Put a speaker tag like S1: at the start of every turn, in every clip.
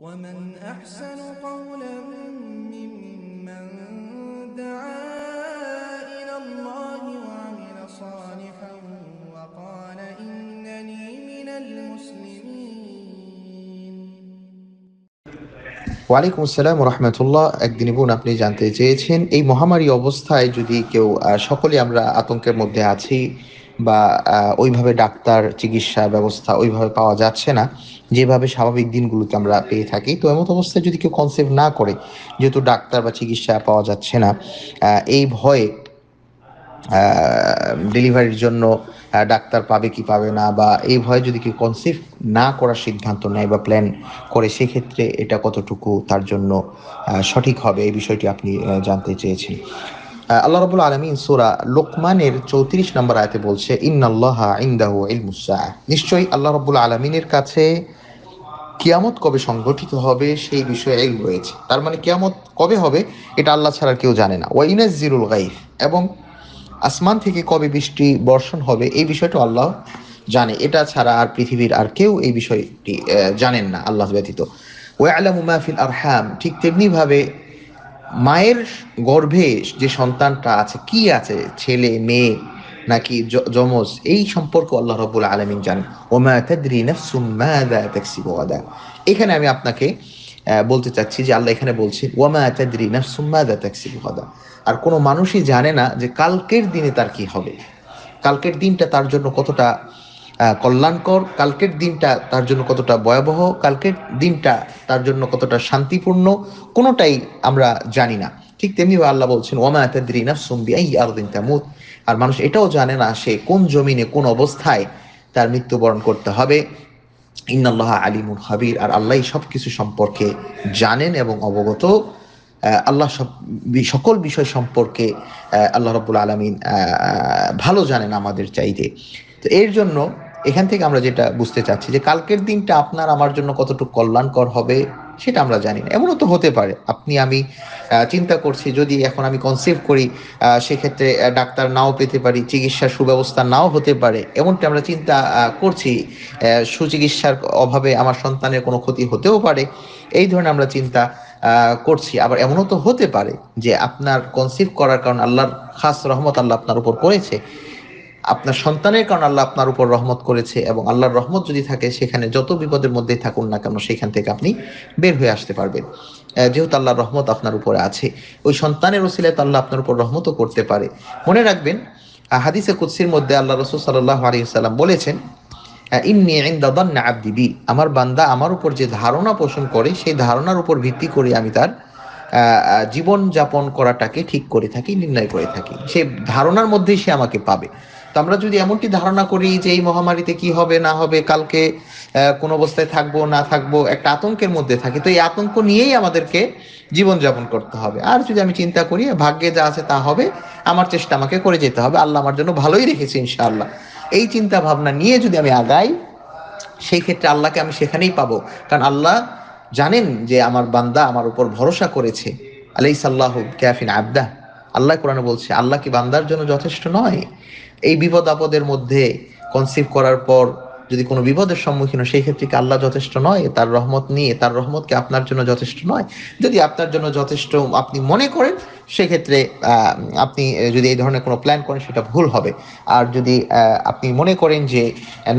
S1: ومن أحسن قولا ممن دعا إلى الله وعمل صالحا وقال إنني من المسلمين ওয়ালাইকুম আসসালাম রহমতুল্লাহ একদিন বোন আপনি জানতে চেয়েছেন এই মহামারী অবস্থায় যদি কেউ সকলে আমরা আতঙ্কের মধ্যে আছি বা ওইভাবে ডাক্তার চিকিৎসা ব্যবস্থা ওইভাবে পাওয়া যাচ্ছে না যেভাবে স্বাভাবিক দিনগুলোতে আমরা পেয়ে থাকি তো এমন অবস্থায় যদি কেউ কনসেপ্ট না করে যেহেতু ডাক্তার বা চিকিৎসা পাওয়া যাচ্ছে না এই ভয়ে ডেলিভারির জন্য ডাক্তার পাবে কি পাবে না বা এই ভয়ে যদি কেউ কনসেপ্ট না করার সিদ্ধান্ত নেয় বা প্ল্যান করে সেক্ষেত্রে এটা কতটুকু তার জন্য সঠিক হবে এই বিষয়টি আপনি জানতে চেয়েছেন আল্লাহ রবুল আলমিন সুরা লোকমানের চৌত্রিশ নম্বর আয়তে বলছে ইন্নাল্লাহা ইন্দাহ ইলমুসা নিশ্চয়ই আল্লাহ রবুল আলমিনের কাছে কিয়ামত কবে সংগঠিত হবে সেই বিষয়ে এই রয়েছে তার মানে কিয়ামত কবে হবে এটা আল্লাহ ছাড়া কেউ জানে না ওয়াইনাস জিরুল গাইফ এবং আসমান থেকে কবে বৃষ্টি বর্ষণ হবে এই বিষয়টা আল্লাহ জানে এটা ছাড়া আর পৃথিবীর আর কেউ এই বিষয়টি জানেন না আল্লাহ ব্যতীত ওয়া আর আরহাম ঠিক তেমনিভাবে মায়ের গর্ভে যে সন্তানটা আছে কি আছে ছেলে মেয়ে নাকি জমজ এই সম্পর্ক আল্লাহ রবুল আলমিন জান ওমা এখানে আমি আপনাকে বলতে চাচ্ছি যে আল্লাহ এখানে বলছে আর কোনো মানুষই জানে না যে কালকের দিনে তার কি হবে কালকের দিনটা তার জন্য কতটা কল্যাণকর কালকের দিনটা তার জন্য কতটা ভয়াবহ কালকের দিনটা তার জন্য কতটা শান্তিপূর্ণ কোনোটাই আমরা জানি না ঠিক তেমনি আল্লাহ বলছেন ওমা তাদরি নাফসুম বিআই আরদিন তামুত আর মানুষ এটাও জানে না সে কোন জমিনে কোন অবস্থায় তার মৃত্যুবরণ করতে হবে ইন্নাল্লাহ আলিমুল হাবির আর আল্লাহ সব কিছু সম্পর্কে জানেন এবং অবগত আল্লাহ সব সকল বিষয় সম্পর্কে আল্লাহ রবুল আলমিন ভালো জানেন আমাদের চাইতে তো এর জন্য এখান থেকে আমরা যেটা বুঝতে চাচ্ছি যে কালকের দিনটা আপনার আমার জন্য কতটুকু কল্যাণকর হবে সেটা আমরা জানি না এমনও তো হতে পারে আপনি আমি চিন্তা করছি যদি এখন আমি কনসেপ্ট করি সেক্ষেত্রে ডাক্তার নাও পেতে পারি চিকিৎসার সুব্যবস্থা নাও হতে পারে এমনটা আমরা চিন্তা করছি সুচিকিৎসার অভাবে আমার সন্তানের কোনো ক্ষতি হতেও পারে এই ধরনের আমরা চিন্তা করছি আবার এমনও তো হতে পারে যে আপনার কনসিভ করার কারণে আল্লাহর খাস রহমত আল্লাহ আপনার উপর করেছে আপনার সন্তানের কারণে আল্লাহ আপনার উপর রহমত করেছে এবং আল্লাহর রহমত যদি থাকে সেখানে যত বিপদের মধ্যে থাকুন না কেন সেখান থেকে আপনি বের হয়ে আসতে পারবেন যেহেতু আল্লাহর রহমত আপনার উপরে আছে ওই সন্তানের ওসিলায় তো আল্লাহ আপনার উপর রহমতও করতে পারে মনে রাখবেন হাদিসে কুৎসির মধ্যে আল্লাহ রসুল সাল্লাহ আলিয়াল্লাম বলেছেন ইন্নি আমার বান্দা আমার উপর যে ধারণা পোষণ করে সেই ধারণার উপর ভিত্তি করে আমি তার জীবন যাপন করাটাকে ঠিক করে থাকি নির্ণয় করে থাকি সে ধারণার মধ্যেই সে আমাকে পাবে আমরা যদি এমনটি ধারণা করি যে এই মহামারীতে কি হবে না হবে কালকে কোন অবস্থায় থাকবো না থাকবো একটা আতঙ্কের মধ্যে থাকি তো এই আতঙ্ক নিয়েই আমাদেরকে জীবনযাপন করতে হবে আর যদি আমি চিন্তা করি ভাগ্যে যা আছে তা হবে আমার চেষ্টা আমাকে করে যেতে হবে আল্লাহ আমার জন্য ভালোই রেখেছে ইনশাআল্লাহ এই চিন্তা ভাবনা নিয়ে যদি আমি আগাই সেই ক্ষেত্রে আল্লাহকে আমি সেখানেই পাবো কারণ আল্লাহ জানেন যে আমার বান্দা আমার উপর ভরসা করেছে আলাইসাল্লাহ ক্যাফিন আবদা আল্লাহ কোরআনে বলছে আল্লাহ কি বান্দার জন্য যথেষ্ট নয় এই বিপদ আপদের মধ্যে কনসিভ করার পর যদি কোনো বিপদের সম্মুখীন সেই ক্ষেত্রে কি আল্লাহ যথেষ্ট নয় তার রহমত নিয়ে তার রহমত কি আপনার জন্য যথেষ্ট নয় যদি আপনার জন্য যথেষ্ট আপনি মনে করেন সেক্ষেত্রে আপনি যদি এই ধরনের কোনো প্ল্যান করেন সেটা ভুল হবে আর যদি আপনি মনে করেন যে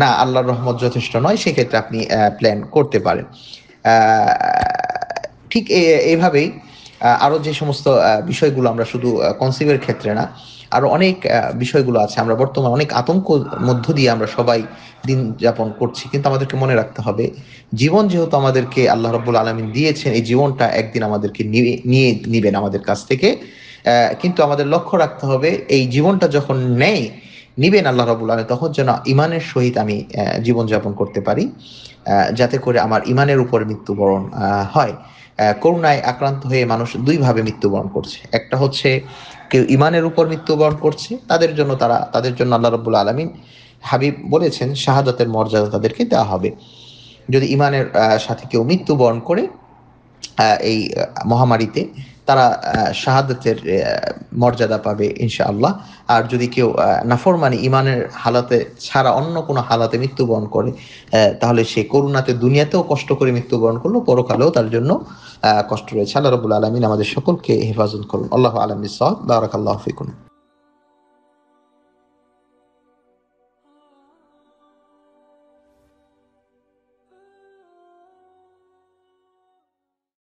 S1: না আল্লাহর রহমত যথেষ্ট নয় সেক্ষেত্রে আপনি প্ল্যান করতে পারেন ঠিক এইভাবেই আরও যে সমস্ত বিষয়গুলো আমরা শুধু কনসিভের ক্ষেত্রে না আরো অনেক বিষয়গুলো আছে আমরা বর্তমানে অনেক আতঙ্ক মধ্য দিয়ে আমরা সবাই দিন যাপন করছি কিন্তু আমাদেরকে মনে রাখতে হবে জীবন যেহেতু আমাদেরকে আল্লাহ রব আলমিন দিয়েছেন এই জীবনটা একদিন আমাদেরকে নিয়ে নিবেন আমাদের কাছ থেকে কিন্তু আমাদের লক্ষ্য রাখতে হবে এই জীবনটা যখন নেয় নিবেন আল্লাহ রবুল আলম তখন যেন ইমানের সহিত আমি জীবনযাপন করতে পারি যাতে করে আমার ইমানের উপর মৃত্যুবরণ হয় করোনায় আক্রান্ত হয়ে মানুষ দুইভাবে মৃত্যুবরণ করছে একটা হচ্ছে কেউ ইমানের উপর মৃত্যুবরণ করছে তাদের জন্য তারা তাদের জন্য আল্লাহ রব্বুল আলমিন হাবিব বলেছেন শাহাদাতের মর্যাদা তাদেরকে দেওয়া হবে যদি ইমানের সাথে কেউ মৃত্যুবরণ করে এই মহামারীতে তারা শাহাদতের মর্যাদা পাবে ইনশাআল্লাহ আর যদি কেউ নাফর মানে ইমানের হালাতে ছাড়া অন্য কোনো হালাতে মৃত্যুবরণ করে তাহলে সে করুণাতে দুনিয়াতেও কষ্ট করে মৃত্যুবরণ করলো পরকালেও তার জন্য কষ্ট রয়েছে আল্লাহ রবুল আলমিন আমাদের সকলকে হেফাজত করুন আল্লাহ আলমিস সাহ আল্লাহ ফিকুন